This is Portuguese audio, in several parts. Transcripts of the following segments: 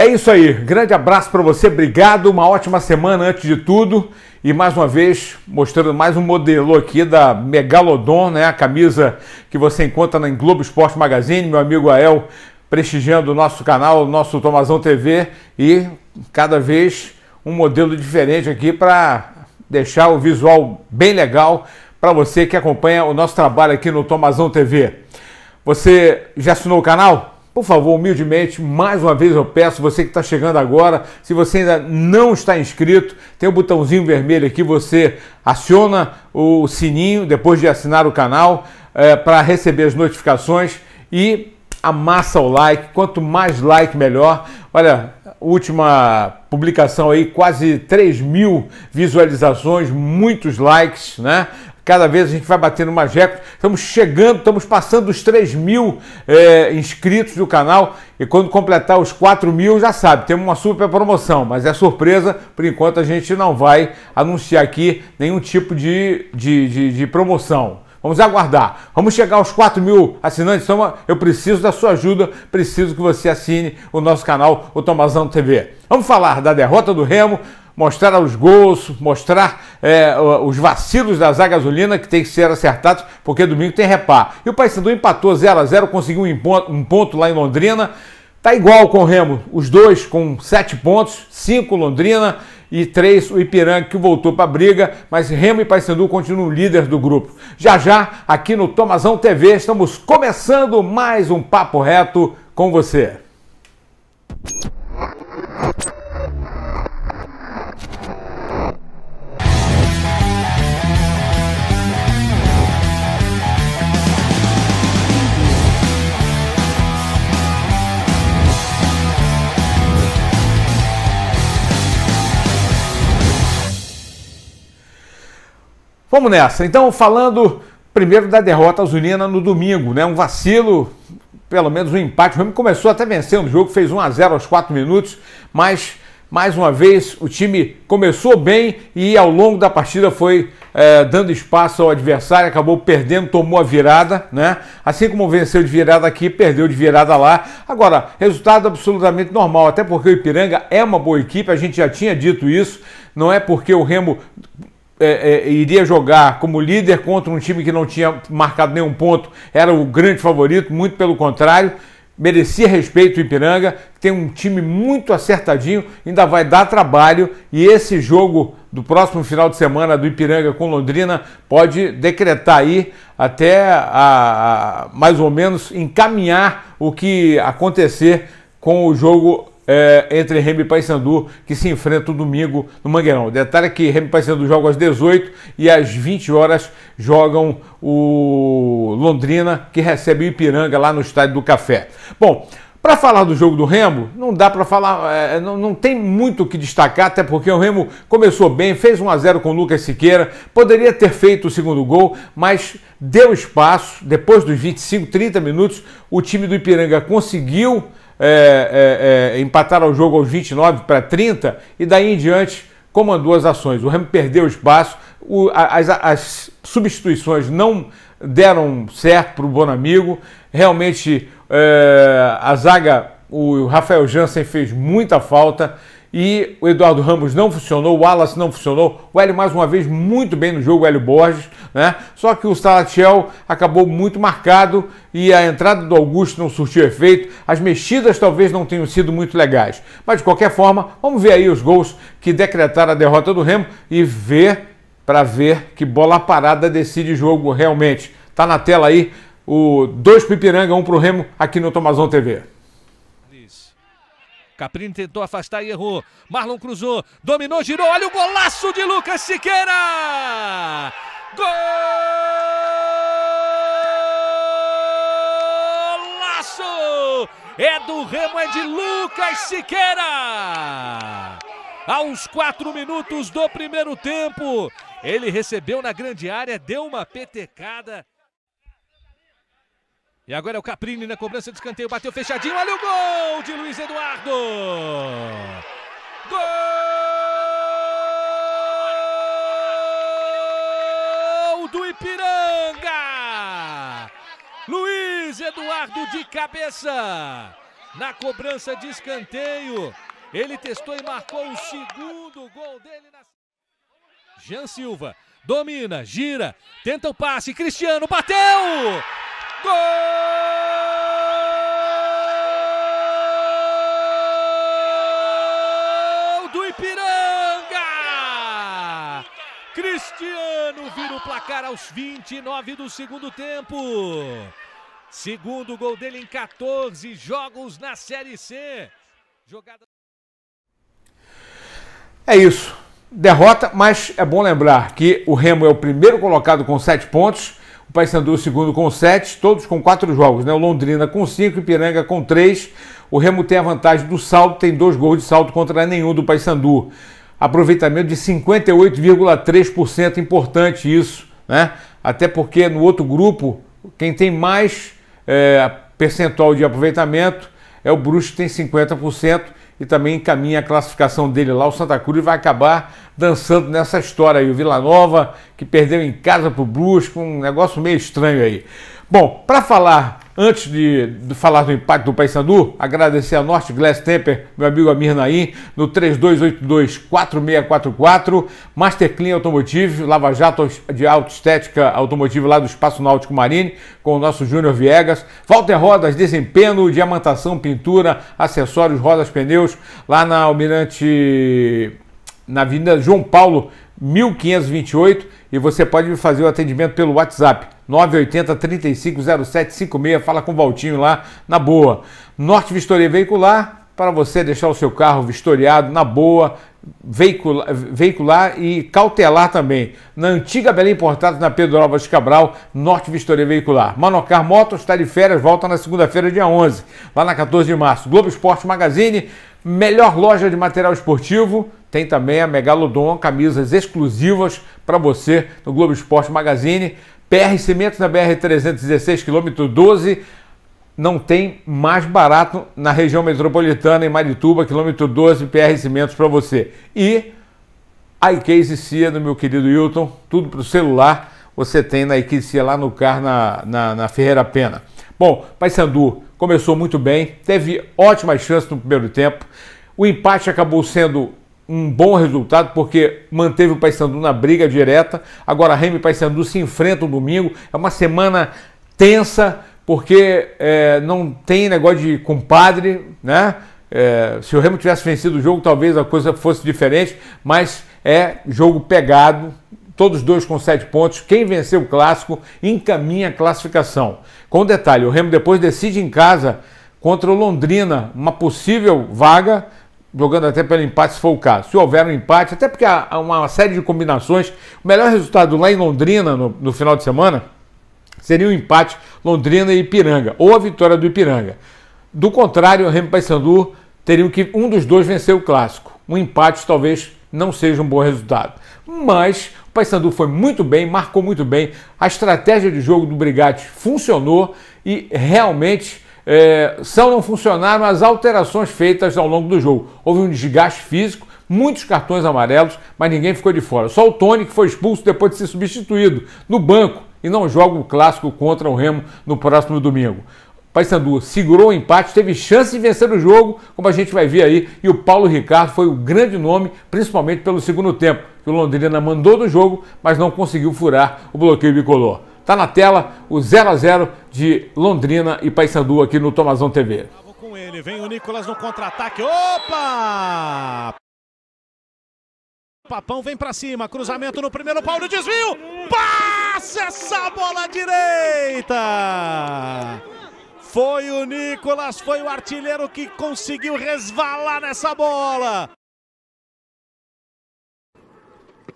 É isso aí. Grande abraço para você. Obrigado. Uma ótima semana antes de tudo. E mais uma vez, mostrando mais um modelo aqui da Megalodon, né? A camisa que você encontra na Globo Esporte Magazine, meu amigo Ael, prestigiando o nosso canal, o nosso Tomazão TV e cada vez um modelo diferente aqui para deixar o visual bem legal para você que acompanha o nosso trabalho aqui no Tomazão TV. Você já assinou o canal? Por favor, humildemente, mais uma vez eu peço, você que está chegando agora, se você ainda não está inscrito, tem o um botãozinho vermelho aqui, você aciona o sininho depois de assinar o canal é, para receber as notificações e amassa o like. Quanto mais like, melhor. Olha, última publicação aí, quase 3 mil visualizações, muitos likes, né? Cada vez a gente vai batendo mais recordes. Estamos chegando, estamos passando os 3 mil é, inscritos do canal. E quando completar os 4 mil, já sabe, temos uma super promoção. Mas é surpresa, por enquanto a gente não vai anunciar aqui nenhum tipo de, de, de, de promoção. Vamos aguardar. Vamos chegar aos 4 mil assinantes. Então, eu preciso da sua ajuda. Preciso que você assine o nosso canal, o Tomazão TV. Vamos falar da derrota do Remo mostrar os gols, mostrar é, os vacilos da zaga azulina que tem que ser acertados, porque domingo tem repá. E o Paysandu empatou 0 a 0 conseguiu um ponto, um ponto lá em Londrina. Tá igual com o Remo, os dois com sete pontos, cinco Londrina e três o Ipiranga, que voltou para a briga, mas Remo e Paysandu continuam líderes do grupo. Já já, aqui no Tomazão TV, estamos começando mais um Papo Reto com você. Vamos nessa. Então, falando primeiro da derrota azulina no domingo, né? Um vacilo, pelo menos um empate. O Remo começou até vencendo o jogo, fez 1 a 0 aos 4 minutos, mas mais uma vez o time começou bem e ao longo da partida foi é, dando espaço ao adversário, acabou perdendo, tomou a virada, né? Assim como venceu de virada aqui, perdeu de virada lá. Agora, resultado absolutamente normal, até porque o Ipiranga é uma boa equipe, a gente já tinha dito isso. Não é porque o Remo é, é, iria jogar como líder contra um time que não tinha marcado nenhum ponto, era o grande favorito, muito pelo contrário. Merecia respeito o Ipiranga, tem um time muito acertadinho, ainda vai dar trabalho e esse jogo do próximo final de semana do Ipiranga com Londrina pode decretar aí até a, a mais ou menos encaminhar o que acontecer com o jogo é, entre Remy e Paysandu, que se enfrentam domingo no Mangueirão. O detalhe é que Remy e Paysandu jogam às 18 e às 20 horas jogam o Londrina, que recebe o Ipiranga lá no Estádio do Café. Bom, para falar do jogo do Remo, não dá para falar, é, não, não, tem muito o que destacar, até porque o Remo começou bem, fez 1 a 0 com o Lucas Siqueira, poderia ter feito o segundo gol, mas deu espaço. Depois dos 25, 30 minutos, o time do Ipiranga conseguiu é, é, é, empataram o jogo aos 29 para 30 e daí em diante comandou as ações. O Remo perdeu espaço, o, as, as, substituições não deram certo para o Bonamigo. Realmente, é, a zaga, o Rafael Jansen fez muita falta. E o Eduardo Ramos não funcionou, o Wallace não funcionou, o Hélio mais uma vez muito bem no jogo, o Hélio Borges, né? Só que o Salatiel acabou muito marcado e a entrada do Augusto não surtiu efeito, as mexidas talvez não tenham sido muito legais. Mas de qualquer forma, vamos ver aí os gols que decretaram a derrota do Remo e ver para ver que bola parada decide jogo realmente. Tá na tela aí o dois pipiranga, um para o Remo aqui no Tomazão TV. Caprini tentou afastar e errou. Marlon cruzou, dominou, girou. Olha o golaço de Lucas Siqueira! Golaço! É do Remo, é de Lucas Siqueira! Aos quatro minutos do primeiro tempo, ele recebeu na grande área, deu uma petecada. E agora é o Caprini na cobrança de escanteio. Bateu fechadinho. Olha o gol de Luiz Eduardo. Gol do Ipiranga. Luiz Eduardo de cabeça. Na cobrança de escanteio. Ele testou e marcou o segundo gol dele na. Jean Silva domina, gira, tenta o passe. Cristiano bateu! Gol do Ipiranga! Cristiano vira o placar aos 29 do segundo tempo. Segundo gol dele em 14 jogos na Série C. Jogada. É isso. Derrota, mas é bom lembrar que o Remo é o primeiro colocado com 7 pontos o Paysandu segundo com 7, todos com 4 jogos, né? O Londrina com 5, Ipiranga com 3. O Remo tem a vantagem do saldo, tem dois gols de saldo contra nenhum do Paysandu. Aproveitamento de 58,3%, importante isso, né? Até porque no outro grupo, quem tem mais é, percentual de aproveitamento é o Bruxo, tem 50% e também encaminha a classificação dele lá. O Santa Cruz vai acabar dançando nessa história aí. O Vila Nova, que perdeu em casa para o Brusco, um negócio meio estranho aí. Bom, para falar Antes de, falar do impacto do Paysandu, agradecer a Norte Glass Temper, meu amigo Amir Naim, no 3282-4644, Master Clean Automotive, Lava Jato de Autoestética Automotiva lá do Espaço Náutico Marine, com o nosso Júnior Viegas, Walter Rodas Desempenho, Diamantação Pintura, Acessórios, Rodas Pneus, lá na Almirante, na Avenida João Paulo, 1528 e você pode me fazer o atendimento pelo WhatsApp 980 350756. Fala com o Valtinho lá na boa. Norte Vistoria Veicular para você deixar o seu carro vistoriado na boa, veicular, veicular e cautelar também. Na antiga Belém Importados, na Pedro Alves Cabral, Norte Vistoria Veicular. Manocar Motos está de férias, volta na segunda-feira, dia 11, lá na 14 de março. Globo Esporte Magazine, melhor loja de material esportivo tem também a Megalodon, camisas exclusivas para você no Globo Esporte Magazine. PR Cimentos na BR 316, quilômetro 12. Não tem mais barato na região metropolitana, em Marituba, quilômetro 12, PR Cimentos para você. E a iCase Cia do meu querido Hilton, tudo para o celular. Você tem na iCase Cia lá no carro, na, na, na Ferreira Pena. Bom, Paysandu começou muito bem, teve ótimas chances no primeiro tempo. O empate acabou sendo um bom resultado, porque manteve o Paysandu na briga direta. Agora, Remy e Paysandu se enfrentam domingo. É uma semana tensa, porque é, não tem negócio de compadre, né? É, se o Remo tivesse vencido o jogo, talvez a coisa fosse diferente, mas é jogo pegado, todos dois com sete pontos. Quem venceu o clássico encaminha a classificação. Com detalhe, o Remo depois decide em casa contra o Londrina uma possível vaga jogando até pelo empate, se for o caso. Se houver um empate, até porque há uma série de combinações, o melhor resultado lá em Londrina no, no final de semana seria o um empate Londrina e Ipiranga, ou a vitória do Ipiranga. Do contrário, o Remo Paysandu teriam que um dos dois vencer o clássico. Um empate talvez não seja um bom resultado. Mas o Paysandu foi muito bem, marcou muito bem. A estratégia de jogo do Brigatti funcionou e realmente é, são não funcionaram as alterações feitas ao longo do jogo. Houve um desgaste físico, muitos cartões amarelos, mas ninguém ficou de fora. Só o Tony que foi expulso depois de ser substituído no banco e não joga o clássico contra o Remo no próximo domingo. Paysandu segurou o empate, teve chance de vencer o jogo, como a gente vai ver aí, e o Paulo Ricardo foi o grande nome, principalmente pelo segundo tempo, que o Londrina mandou do jogo, mas não conseguiu furar o bloqueio bicolor. Tá na tela o 0 a 0 de Londrina e Paysandu aqui no Tomazão TV. Com ele, vem o Nicolas no contra-ataque. Opa! Papão vem para cima, cruzamento no primeiro pau, no desvio. Passa essa bola direita! Foi o Nicolas, foi o artilheiro que conseguiu resvalar nessa bola.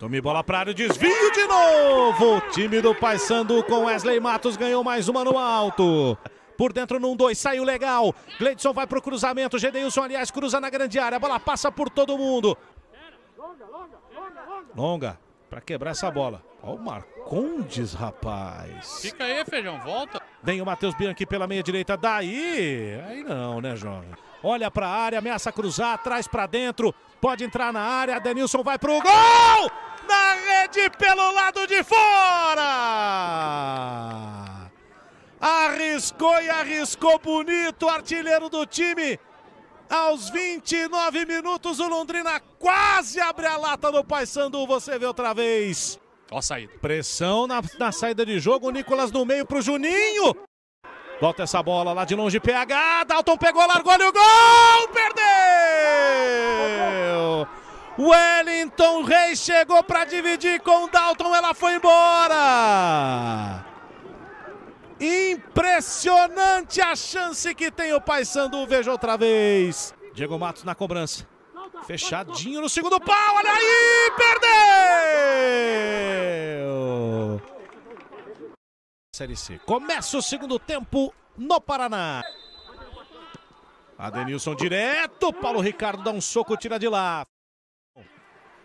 Tome bola para área, desvio de novo. O time do Paysandu com Wesley Matos ganhou mais uma no alto. Por dentro num dois, saiu legal. Gleidson vai pro cruzamento. Gedeilson, aliás, cruza na grande área. A bola passa por todo mundo. Longa, para quebrar essa bola. Olha o Marcondes, rapaz. Fica aí, Feijão, volta. Vem o Matheus Bianchi pela meia direita. Daí, aí não, né, João? olha para a área, ameaça cruzar, traz para dentro, pode entrar na área, Denilson vai pro gol! Na rede pelo lado de fora! Arriscou e arriscou bonito, artilheiro do time. Aos 29 minutos, o Londrina quase abre a lata do Paysandu, você vê outra vez. Ó a saída. Pressão na, na saída de jogo, o Nicolas no meio pro Juninho. Volta essa bola lá de longe, ph Dalton pegou, largou e o gol! Perdeu! Wellington Reis chegou para dividir com o Dalton, ela foi embora! Impressionante a chance que tem o Paysandu, veja outra vez. Diego Matos na cobrança. Fechadinho no segundo pau, olha aí! Perdeu! Série C. Começa o segundo tempo no Paraná. Adenilson direto, Paulo Ricardo dá um soco, tira de lá.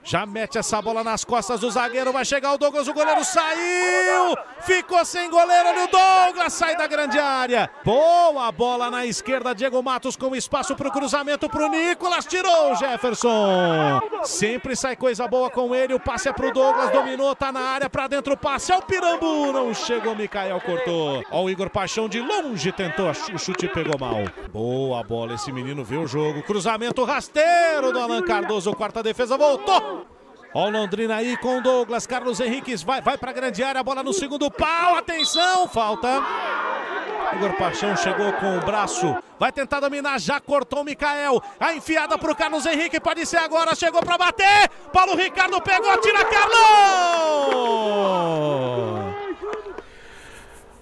Já mete essa bola nas costas do zagueiro. Vai chegar o Douglas. O goleiro saiu. Ficou sem goleiro. Olha o Douglas. Sai da grande área. Boa bola na esquerda. Diego Matos com espaço para o cruzamento para o Nicolas. Tirou o Jefferson. Sempre sai coisa boa com ele. O passe é para o Douglas. Dominou. Tá na área. Para dentro o passe. É o Pirambu. Não chegou. Mikael cortou. Olha o Igor Paixão de longe tentou. O chute pegou mal. Boa bola. Esse menino vê o jogo. Cruzamento rasteiro do Alan Cardoso. Quarta defesa. Voltou. Olha o Londrina aí com Douglas, Carlos Henrique vai, vai a grande área, bola no segundo pau, atenção, falta. Igor Paixão chegou com o braço, vai tentar dominar, já cortou o Mikael, a enfiada para o Carlos Henrique, pode ser agora, chegou para bater, Paulo Ricardo pegou, tira Carlos!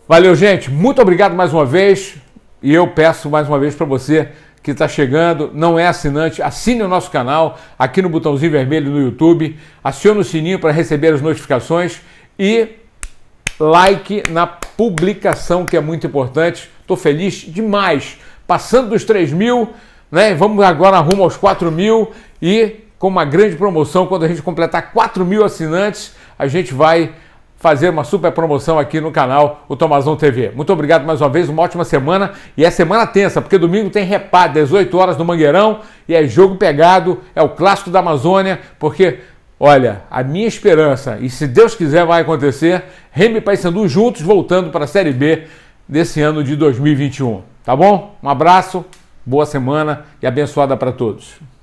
Valeu, gente, muito obrigado mais uma vez, e eu peço mais uma vez para você que está chegando, não é assinante, assine o nosso canal aqui no botãozinho vermelho no YouTube, acione o sininho para receber as notificações e like na publicação, que é muito importante. Estou feliz demais. Passando dos 3 mil, né? Vamos agora rumo aos 4 mil e com uma grande promoção, quando a gente completar 4 mil assinantes, a gente vai fazer uma super promoção aqui no canal, o Tomazão TV. Muito obrigado mais uma vez, uma ótima semana. E é semana tensa, porque domingo tem repá, 18 horas no Mangueirão, e é jogo pegado, é o clássico da Amazônia, porque, olha, a minha esperança, e se Deus quiser vai acontecer, Remy e Paysandu juntos voltando para a Série B desse ano de 2021. Tá bom? Um abraço, boa semana e abençoada para todos.